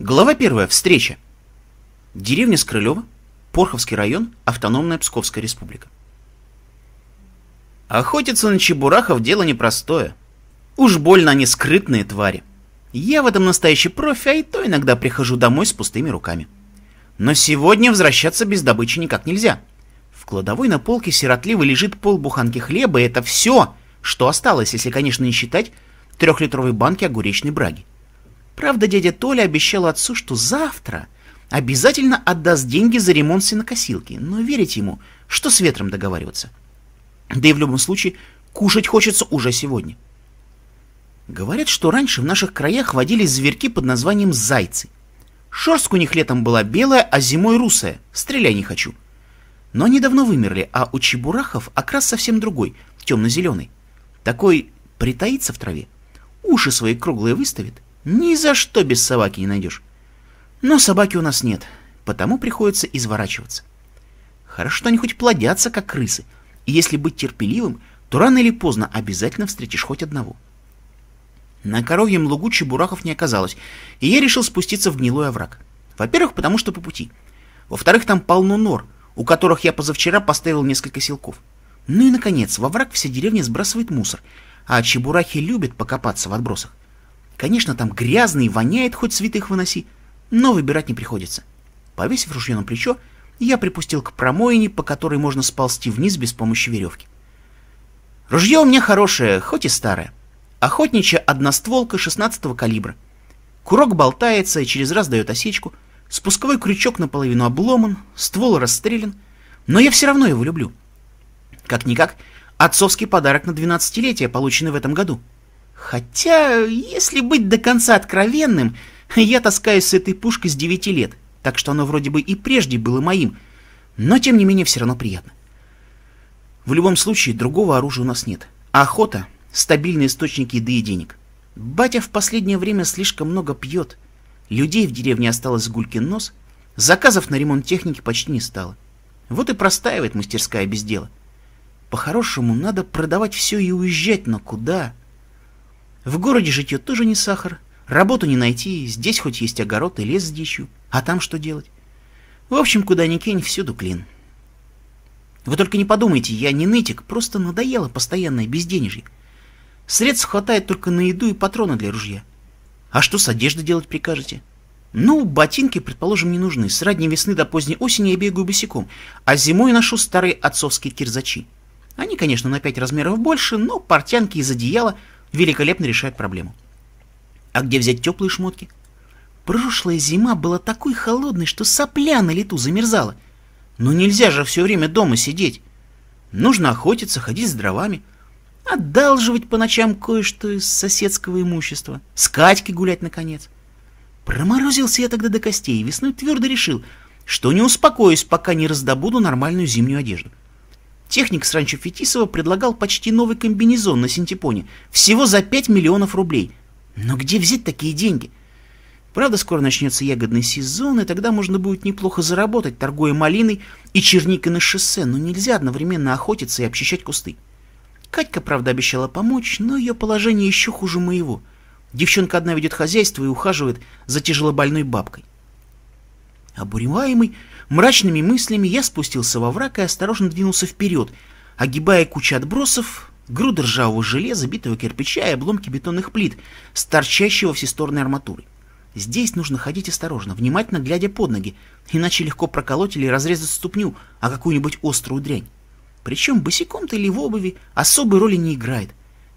Глава первая. Встреча. Деревня Скрылева, Порховский район, автономная Псковская республика. Охотиться на чебурахов дело непростое. Уж больно они скрытные твари. Я в этом настоящий профи, а и то иногда прихожу домой с пустыми руками. Но сегодня возвращаться без добычи никак нельзя. В кладовой на полке сиротливо лежит полбуханки хлеба, и это все, что осталось, если, конечно, не считать трехлитровой банки огуречной браги. Правда, дядя Толя обещал отцу, что завтра обязательно отдаст деньги за ремонт сенокосилки, но верить ему, что с ветром договариваться. Да и в любом случае, кушать хочется уже сегодня. Говорят, что раньше в наших краях водились зверьки под названием зайцы. Шерстка у них летом была белая, а зимой русая. Стреляй не хочу. Но они давно вымерли, а у чебурахов окрас совсем другой, темно-зеленый. Такой притаится в траве, уши свои круглые выставит, ни за что без собаки не найдешь. Но собаки у нас нет, потому приходится изворачиваться. Хорошо, что они хоть плодятся, как крысы, и если быть терпеливым, то рано или поздно обязательно встретишь хоть одного. На коровьем лугу Чебурахов не оказалось, и я решил спуститься в гнилой овраг. Во-первых, потому что по пути. Во-вторых, там полно нор, у которых я позавчера поставил несколько силков. Ну и, наконец, во враг вся деревня сбрасывает мусор, а Чебурахи любят покопаться в отбросах. Конечно, там грязно и воняет, хоть святых выноси, но выбирать не приходится. Повесив ружье на плечо, я припустил к промоине, по которой можно сползти вниз без помощи веревки. Ружье у меня хорошее, хоть и старое. Охотничья одностволка 16-го калибра. Курок болтается и через раз дает осечку. Спусковой крючок наполовину обломан, ствол расстрелян. Но я все равно его люблю. Как-никак, отцовский подарок на 12-летие, полученный в этом году — Хотя, если быть до конца откровенным, я таскаюсь с этой пушкой с девяти лет, так что оно вроде бы и прежде было моим, но тем не менее все равно приятно. В любом случае, другого оружия у нас нет, а охота — стабильный источник еды и денег. Батя в последнее время слишком много пьет, людей в деревне осталось гулькин нос, заказов на ремонт техники почти не стало. Вот и простаивает мастерская без дела. По-хорошему, надо продавать все и уезжать, но куда? — в городе житье тоже не сахар, работу не найти, здесь хоть есть огород и лес с дичью, а там что делать? В общем, куда ни кинь, всюду клин. Вы только не подумайте, я не нытик, просто надоело постоянное безденежье. Средств хватает только на еду и патроны для ружья. А что с одеждой делать прикажете? Ну, ботинки, предположим, не нужны. С ранней весны до поздней осени я бегаю босиком, а зимой ношу старые отцовские кирзачи. Они, конечно, на пять размеров больше, но портянки из одеяла великолепно решает проблему. А где взять теплые шмотки? Прошлая зима была такой холодной, что сопля на лету замерзала. Но нельзя же все время дома сидеть. Нужно охотиться, ходить с дровами, одалживать по ночам кое-что из соседского имущества, с Катькой гулять, наконец. Проморозился я тогда до костей и весной твердо решил, что не успокоюсь, пока не раздобуду нормальную зимнюю одежду. — Техник Сранчо Фетисова предлагал почти новый комбинезон на синтепоне, всего за 5 миллионов рублей. Но где взять такие деньги? Правда, скоро начнется ягодный сезон, и тогда можно будет неплохо заработать, торгуя малиной и черникой на шоссе, но нельзя одновременно охотиться и обчищать кусты. Катька, правда, обещала помочь, но ее положение еще хуже моего. Девчонка одна ведет хозяйство и ухаживает за тяжелобольной бабкой. Обуреваемый Мрачными мыслями я спустился во враг и осторожно двинулся вперед, огибая кучу отбросов, груды ржавого железа, битого кирпича и обломки бетонных плит, с все стороны арматуры. Здесь нужно ходить осторожно, внимательно глядя под ноги, иначе легко проколоть или разрезать ступню, а какую-нибудь острую дрянь. Причем босиком-то или в обуви особой роли не играет.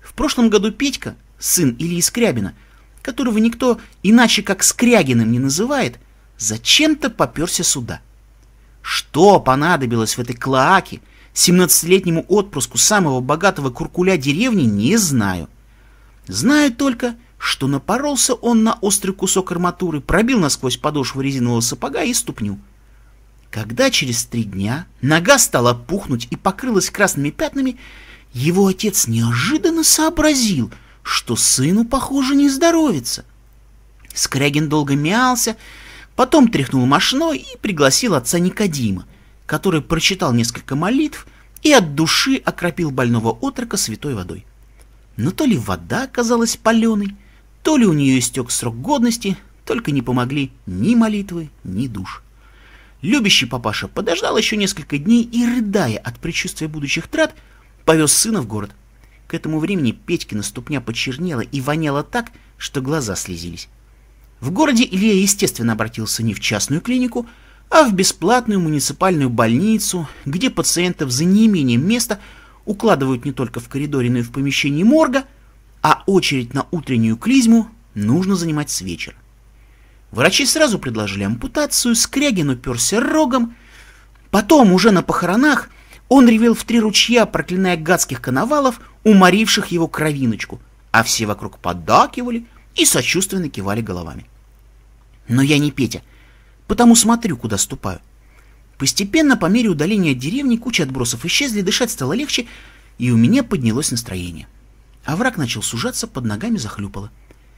В прошлом году Петька, сын Ильи Скрябина, которого никто иначе как Скрягиным не называет, зачем-то поперся сюда. — что понадобилось в этой клоаке семнадцатилетнему отпрыску самого богатого куркуля деревни, не знаю. Знаю только, что напоролся он на острый кусок арматуры, пробил насквозь подошву резинового сапога и ступню. Когда через три дня нога стала пухнуть и покрылась красными пятнами, его отец неожиданно сообразил, что сыну, похоже, не здоровится. Скрягин долго мялся, Потом тряхнул мошной и пригласил отца Никодима, который прочитал несколько молитв и от души окропил больного отрока святой водой. Но то ли вода оказалась паленой, то ли у нее истек срок годности, только не помогли ни молитвы, ни душ. Любящий папаша подождал еще несколько дней и, рыдая от предчувствия будущих трат, повез сына в город. К этому времени Петькина ступня почернела и воняла так, что глаза слезились. В городе Илья, естественно, обратился не в частную клинику, а в бесплатную муниципальную больницу, где пациентов за неимением места укладывают не только в коридоре, но и в помещении морга, а очередь на утреннюю клизму нужно занимать с вечера. Врачи сразу предложили ампутацию, Скрягин уперся рогом. Потом, уже на похоронах, он ревел в три ручья, проклиная гадских коновалов, уморивших его кровиночку, а все вокруг поддакивали и сочувственно кивали головами. Но я не Петя, потому смотрю, куда ступаю. Постепенно, по мере удаления от деревни, куча отбросов исчезли, дышать стало легче, и у меня поднялось настроение. А враг начал сужаться, под ногами захлюпало.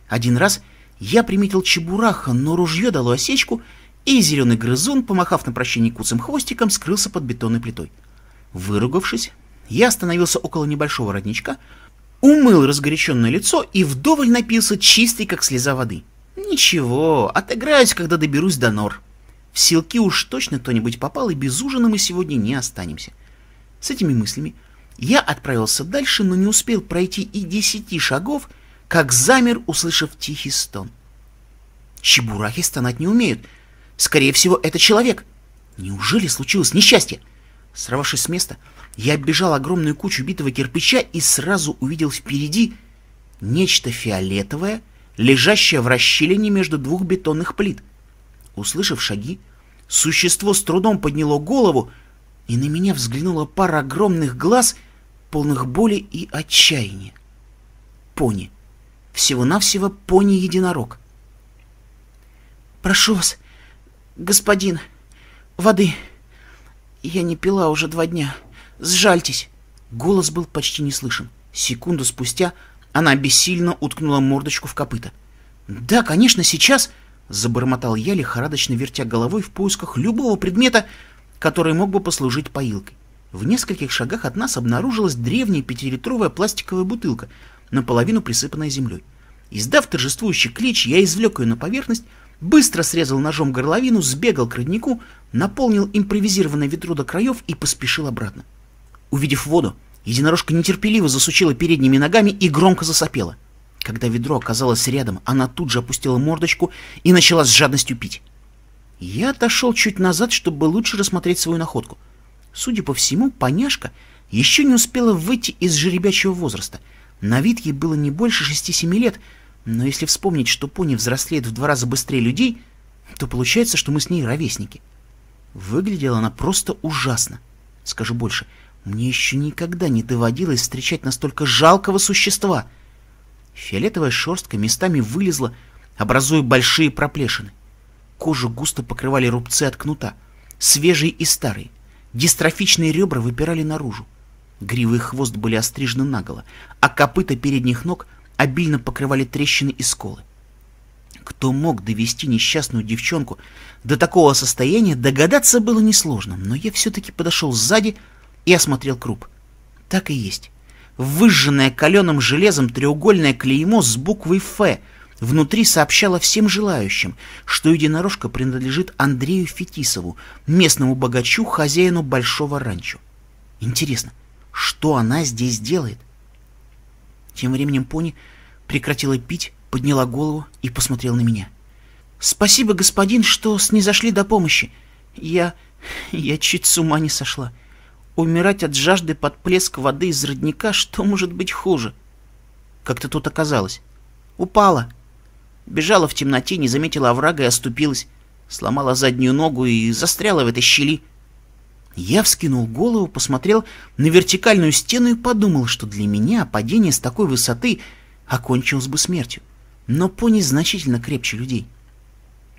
Один раз я приметил чебураха, но ружье дало осечку, и зеленый грызун, помахав на прощение куцым хвостиком, скрылся под бетонной плитой. Выругавшись, я остановился около небольшого родничка, умыл разгоряченное лицо и вдоволь напился чистой, как слеза воды — Ничего, отыграюсь, когда доберусь до нор. В селки уж точно кто-нибудь попал, и без ужина мы сегодня не останемся. С этими мыслями я отправился дальше, но не успел пройти и десяти шагов, как замер, услышав тихий стон. Чебурахи стонать не умеют. Скорее всего, это человек. Неужели случилось несчастье? Сорвавшись с места, я оббежал огромную кучу битого кирпича и сразу увидел впереди нечто фиолетовое — лежащая в расщелине между двух бетонных плит. Услышав шаги, существо с трудом подняло голову, и на меня взглянула пара огромных глаз, полных боли и отчаяния. Пони. Всего-навсего пони-единорог. «Прошу вас, господин, воды. Я не пила уже два дня. Сжальтесь!» Голос был почти не слышен. Секунду спустя она бессильно уткнула мордочку в копыта. «Да, конечно, сейчас...» — забормотал я, лихорадочно вертя головой в поисках любого предмета, который мог бы послужить поилкой. В нескольких шагах от нас обнаружилась древняя пятилитровая пластиковая бутылка, наполовину присыпанная землей. Издав торжествующий клич, я извлек ее на поверхность, быстро срезал ножом горловину, сбегал к роднику, наполнил импровизированное ведро до краев и поспешил обратно. Увидев воду, Единорожка нетерпеливо засучила передними ногами и громко засопела. Когда ведро оказалось рядом, она тут же опустила мордочку и начала с жадностью пить. Я отошел чуть назад, чтобы лучше рассмотреть свою находку. Судя по всему, поняшка еще не успела выйти из жеребячего возраста. На вид ей было не больше шести-семи лет, но если вспомнить, что пони взрослеет в два раза быстрее людей, то получается, что мы с ней ровесники. Выглядела она просто ужасно. Скажу больше — мне еще никогда не доводилось встречать настолько жалкого существа. Фиолетовая шерстка местами вылезла, образуя большие проплешины. Кожу густо покрывали рубцы от кнута, свежие и старые. Дистрофичные ребра выпирали наружу. Гривы и хвост были острижены наголо, а копыта передних ног обильно покрывали трещины и сколы. Кто мог довести несчастную девчонку до такого состояния, догадаться было несложно, но я все-таки подошел сзади, — и осмотрел круп. Так и есть. Выжженное каленым железом треугольное клеймо с буквой «Ф» внутри сообщало всем желающим, что единорожка принадлежит Андрею Фетисову, местному богачу, хозяину большого ранчо. Интересно, что она здесь делает? Тем временем пони прекратила пить, подняла голову и посмотрела на меня. «Спасибо, господин, что снизошли до помощи. Я... я чуть с ума не сошла. Умирать от жажды под плеск воды из родника, что может быть хуже? Как ты тут оказалась? Упала. Бежала в темноте, не заметила оврага и оступилась. Сломала заднюю ногу и застряла в этой щели. Я вскинул голову, посмотрел на вертикальную стену и подумал, что для меня падение с такой высоты окончилось бы смертью. Но пони значительно крепче людей.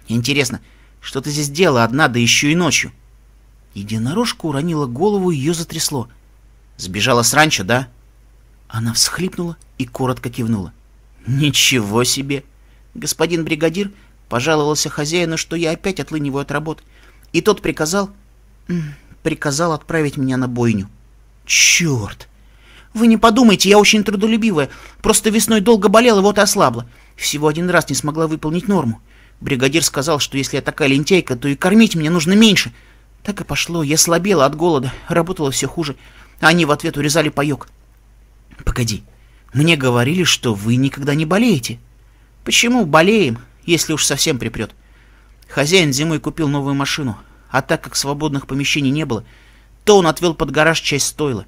Интересно, что ты здесь делала одна, да еще и ночью? — Единорожка уронила голову, ее затрясло. «Сбежала с ранчо, да?» Она всхлипнула и коротко кивнула. «Ничего себе!» Господин бригадир пожаловался хозяину, что я опять отлыниваю от работ, И тот приказал... приказал отправить меня на бойню. «Черт!» «Вы не подумайте, я очень трудолюбивая. Просто весной долго болела, вот и ослабла. Всего один раз не смогла выполнить норму. Бригадир сказал, что если я такая лентяйка, то и кормить меня нужно меньше, так и пошло. Я слабела от голода, работала все хуже, а они в ответ урезали паек. Погоди, мне говорили, что вы никогда не болеете. Почему болеем, если уж совсем припрет? Хозяин зимой купил новую машину, а так как свободных помещений не было, то он отвел под гараж часть стойла.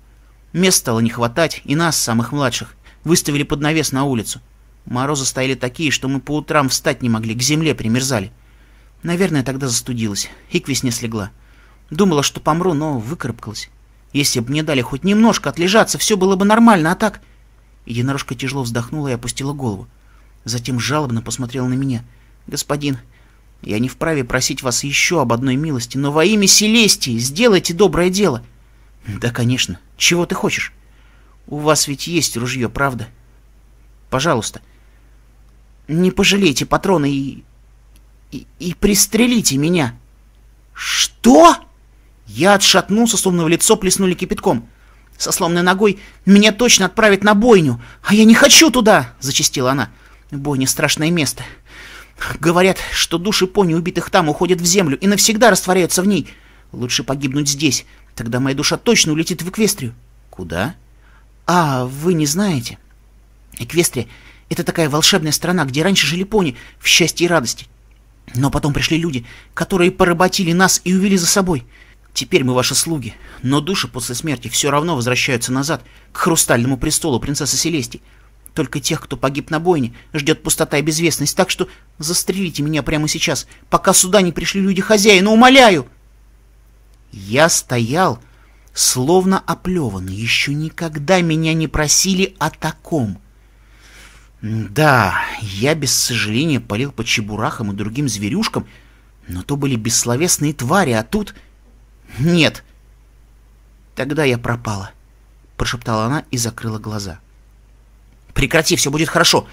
Мест стало не хватать, и нас, самых младших, выставили под навес на улицу. Морозы стояли такие, что мы по утрам встать не могли, к земле примерзали. Наверное, тогда застудилась и к весне слегла. Думала, что помру, но выкарабкалась. Если бы мне дали хоть немножко отлежаться, все было бы нормально, а так... Единорожка тяжело вздохнула и опустила голову. Затем жалобно посмотрела на меня. «Господин, я не вправе просить вас еще об одной милости, но во имя Селестии сделайте доброе дело!» «Да, конечно. Чего ты хочешь? У вас ведь есть ружье, правда?» «Пожалуйста, не пожалейте патроны и... и, и пристрелите меня!» «Что?» Я отшатнулся, словно в лицо плеснули кипятком. Со сломанной ногой меня точно отправят на бойню, а я не хочу туда, зачастила она. Бойня — страшное место. Говорят, что души пони, убитых там, уходят в землю и навсегда растворяются в ней. Лучше погибнуть здесь, тогда моя душа точно улетит в Эквестрию. Куда? А, вы не знаете. Эквестрия — это такая волшебная страна, где раньше жили пони в счастье и радости. Но потом пришли люди, которые поработили нас и увели за собой — Теперь мы ваши слуги, но души после смерти все равно возвращаются назад, к хрустальному престолу принцессы Селестии. Только тех, кто погиб на бойне, ждет пустота и безвестность, так что застрелите меня прямо сейчас, пока сюда не пришли люди хозяина, умоляю!» Я стоял, словно оплеванный, еще никогда меня не просили о таком. Да, я без сожаления полил по чебурахам и другим зверюшкам, но то были бессловесные твари, а тут... «Нет!» «Тогда я пропала», — прошептала она и закрыла глаза. «Прекрати, все будет хорошо.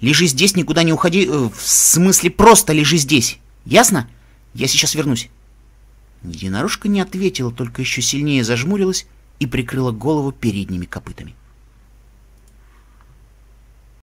Лежи здесь, никуда не уходи. Э, в смысле, просто лежи здесь. Ясно? Я сейчас вернусь». Единорожка не ответила, только еще сильнее зажмурилась и прикрыла голову передними копытами. —